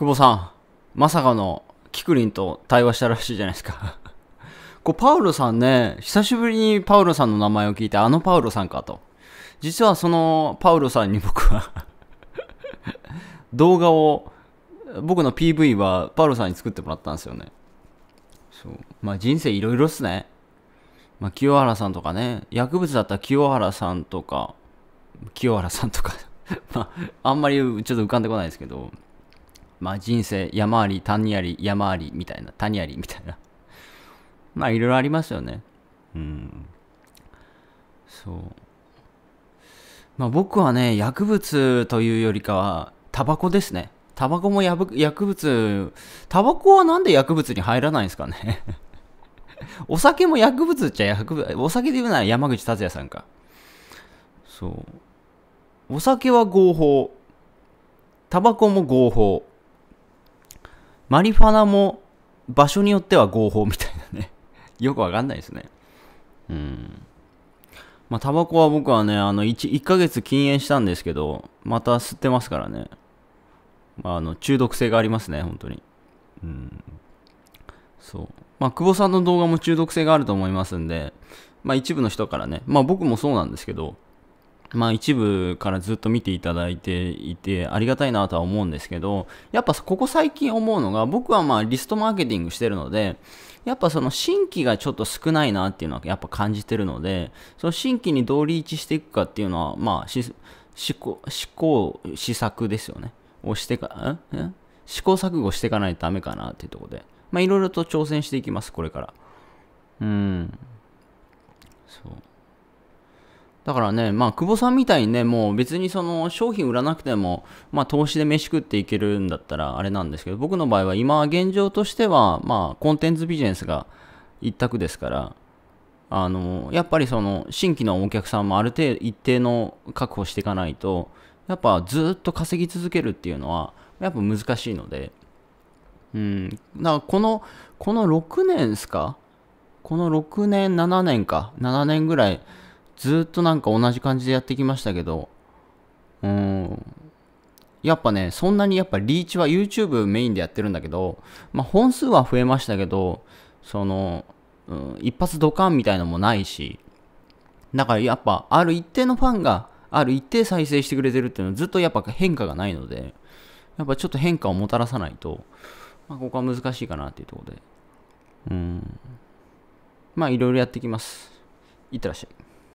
久保さん、まさかのキクリンと対話したらしいじゃないですか こう、パウロさんね、久しぶりにパウロさんの名前を聞いて、あのパウロさんかと。実はそのパウロさんに僕は 動画を、僕の PV はパウロさんに作ってもらったんですよね。そう。まあ人生いろいろっすね。まあ清原さんとかね、薬物だったら清原さんとか、清原さんとか まあ、あんまりちょっと浮かんでこないですけど、まあ人生山あり谷あり山ありみたいな谷ありみたいな まあいろいろありますよねうんそうまあ僕はね薬物というよりかはタバコですねタバコもやぶ薬物タバコはなんで薬物に入らないんですかね お酒も薬物っちゃ薬物お酒で言うなら山口達也さんかそうお酒は合法タバコも合法マリファナも場所によっては合法みたいなね よくわかんないですね。うん。まあ、タバコは僕はね、あの1、1ヶ月禁煙したんですけど、また吸ってますからね。まあ、あの、中毒性がありますね、本当に。うん。そう。まあ、久保さんの動画も中毒性があると思いますんで、まあ、一部の人からね、まあ、僕もそうなんですけど、まあ一部からずっと見ていただいていてありがたいなとは思うんですけど、やっぱここ最近思うのが僕はまあリストマーケティングしてるので、やっぱその新規がちょっと少ないなっていうのはやっぱ感じてるので、その新規にどうリーチしていくかっていうのはまあ試行、試行、試作ですよね。をしてか、ん試行錯誤していかないとダメかなっていうところで、まあいろいろと挑戦していきます、これから。うん。そう。だからね、まあ、久保さんみたいにね、もう別にその商品売らなくても、まあ、投資で飯食っていけるんだったらあれなんですけど、僕の場合は今現状としては、まあ、コンテンツビジネスが一択ですから、あの、やっぱりその、新規のお客さんもある程度、一定の確保していかないと、やっぱずっと稼ぎ続けるっていうのは、やっぱ難しいので、うん、だからこの、この6年ですかこの6年、7年か、7年ぐらい、ずっとなんか同じ感じでやってきましたけど、うん、やっぱね、そんなにやっぱリーチは YouTube メインでやってるんだけど、まあ、本数は増えましたけど、その、うん、一発ドカンみたいのもないし、だからやっぱある一定のファンが、ある一定再生してくれてるっていうのはずっとやっぱ変化がないので、やっぱちょっと変化をもたらさないと、まあ、ここは難しいかなっていうところで、うん、まあいろいろやってきます。いってらっしゃい。